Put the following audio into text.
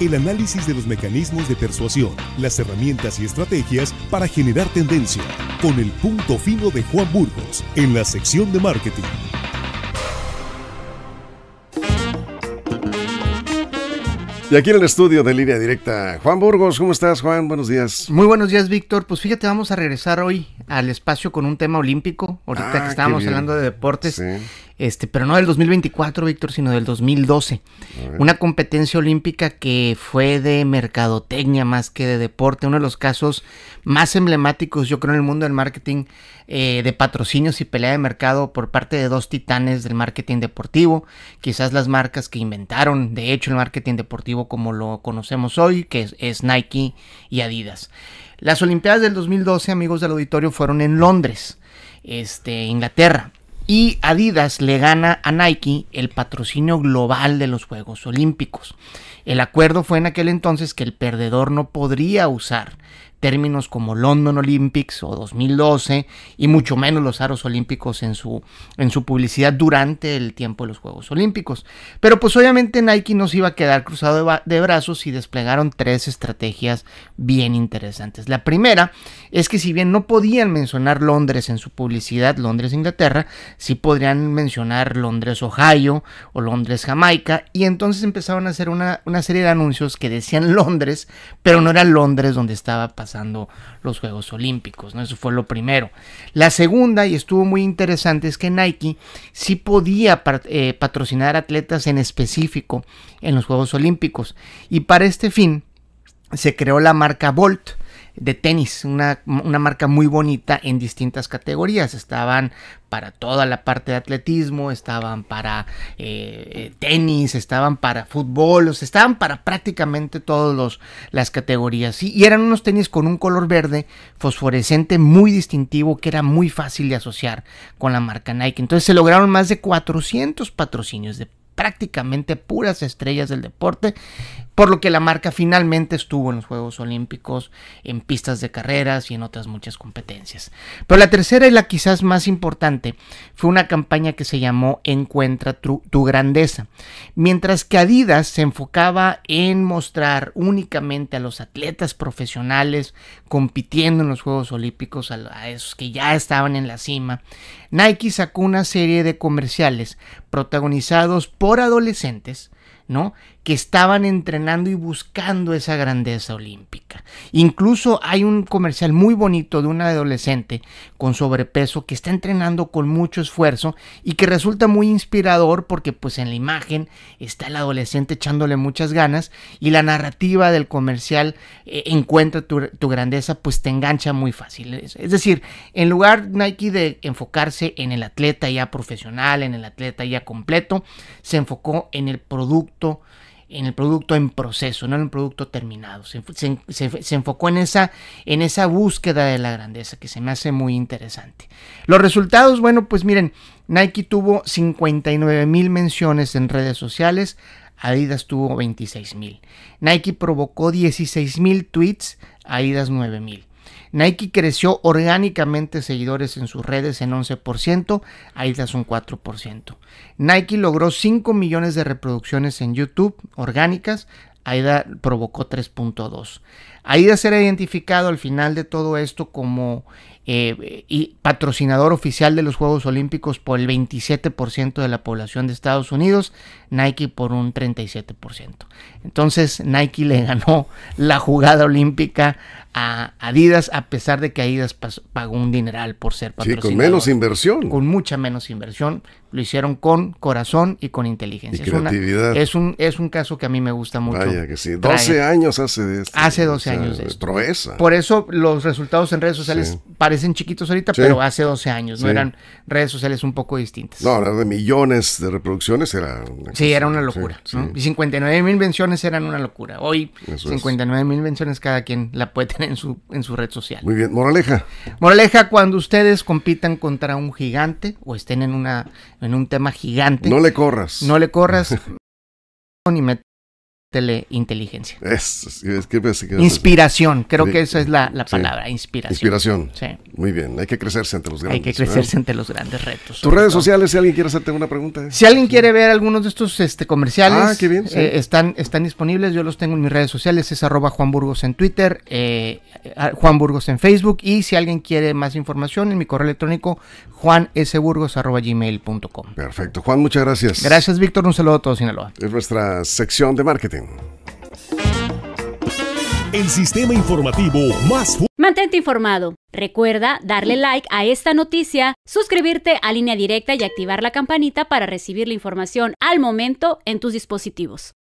el análisis de los mecanismos de persuasión, las herramientas y estrategias para generar tendencia, con el punto fino de Juan Burgos en la sección de marketing. Y aquí en el estudio de Línea Directa, Juan Burgos, ¿cómo estás Juan? Buenos días. Muy buenos días Víctor, pues fíjate, vamos a regresar hoy al espacio con un tema olímpico, ahorita ah, que estábamos hablando de deportes. Sí este, pero no del 2024, Víctor, sino del 2012. Una competencia olímpica que fue de mercadotecnia más que de deporte, uno de los casos más emblemáticos, yo creo, en el mundo del marketing, eh, de patrocinios y pelea de mercado por parte de dos titanes del marketing deportivo, quizás las marcas que inventaron, de hecho, el marketing deportivo como lo conocemos hoy, que es, Nike y Adidas. Las Olimpiadas del 2012, amigos del auditorio, fueron en Londres, este, Inglaterra y Adidas le gana a Nike el patrocinio global de los Juegos Olímpicos. El acuerdo fue en aquel entonces que el perdedor no podría usar términos como London Olympics o 2012 y mucho menos los aros olímpicos en su, en su publicidad durante el tiempo de los Juegos Olímpicos. Pero pues obviamente Nike nos iba a quedar cruzado de, brazos y desplegaron tres estrategias bien interesantes. La primera es que si bien no podían mencionar Londres en su publicidad, Londres Inglaterra, sí podrían mencionar Londres Ohio o Londres Jamaica y entonces empezaron a hacer una, una serie de anuncios que decían Londres, pero no era Londres donde estaba pasando los Juegos Olímpicos, ¿no? Eso fue lo primero. La segunda, y estuvo muy interesante, es que Nike sí podía eh, patrocinar atletas en específico en los Juegos Olímpicos. Y para este fin se creó la marca Volt, de tenis, una, marca muy bonita en distintas categorías. Estaban para toda la parte de atletismo, estaban para eh, eh, tenis, estaban para fútbol, estaban para prácticamente todas las categorías. Y eran unos tenis con un color verde fosforescente muy distintivo que era muy fácil de asociar con la marca Nike. Entonces se lograron más de 400 patrocinios de prácticamente puras estrellas del deporte por lo que la marca finalmente estuvo en los Juegos Olímpicos, en pistas de carreras y en otras muchas competencias. Pero la tercera y la quizás más importante fue una campaña que se llamó Encuentra tu, grandeza. Mientras que Adidas se enfocaba en mostrar únicamente a los atletas profesionales compitiendo en los Juegos Olímpicos, a esos que ya estaban en la cima, Nike sacó una serie de comerciales protagonizados por adolescentes, ¿no? que estaban entrenando y buscando esa grandeza olímpica. Incluso hay un comercial muy bonito de una adolescente con sobrepeso que está entrenando con mucho esfuerzo y que resulta muy inspirador porque pues en la imagen está el adolescente echándole muchas ganas y la narrativa del comercial eh, encuentra tu, grandeza pues te engancha muy fácil. Es, es decir, en lugar Nike de enfocarse en el atleta ya profesional, en el atleta ya completo, se enfocó en el producto en el producto en proceso, no en el producto terminado. Se, enfocó en esa, en esa búsqueda de la grandeza, que se me hace muy interesante. Los resultados, bueno, pues miren, Nike tuvo 59 mil menciones en redes sociales, Adidas tuvo 26 mil. Nike provocó 16 mil tweets, Adidas 9 mil. Nike creció orgánicamente seguidores en sus redes en 11%, es un 4%. Nike logró 5 millones de reproducciones en YouTube orgánicas, AIDA provocó 3.2. AIDA será identificado al final de todo esto como eh, y patrocinador oficial de los Juegos Olímpicos por el 27% de la población de Estados Unidos, Nike por un 37%. Entonces Nike le ganó la jugada olímpica a Adidas a pesar de que Adidas pagó un dineral por ser patrocinador. Sí, con menos inversión. Con mucha menos inversión. Lo hicieron con corazón y con inteligencia. es, un, es un caso que a mí me gusta mucho. Vaya que sí. 12 años hace de esto. Hace 12 años de esto. Por eso los resultados en redes sociales parecen en chiquitos ahorita, pero hace 12 años, ¿no? Eran redes sociales un poco distintas. No, eran de millones de reproducciones, era... sí, era una locura. Y 59 mil menciones eran una locura. Hoy, 59 mil menciones cada quien la puede tener en su, en su red social. Muy bien, moraleja. Moraleja, cuando ustedes compitan contra un gigante o estén en, una, en un tema gigante... No le corras. No le corras. ni metas teleinteligencia. Es, es que, inspiración, creo que esa es la, palabra, inspiración. Inspiración. Sí. Muy bien, hay que crecerse entre los grandes. Hay que crecerse entre los grandes retos. Tus redes sociales, si alguien quiere hacerte una pregunta. Si alguien quiere ver algunos de estos este, comerciales, ah, eh, están, están disponibles, yo los tengo en mis redes sociales, es arroba Juan Burgos en Twitter, eh, Juan Burgos en Facebook, y si alguien quiere más información, en mi correo electrónico, juansburgos.gmail.com. Perfecto, Juan, muchas gracias. Gracias, Víctor, un saludo a todos, Sinaloa. Es nuestra sección de marketing. El sistema informativo más Mantente informado. Recuerda darle like a esta noticia, suscribirte a Línea Directa y activar la campanita para recibir la información al momento en tus dispositivos.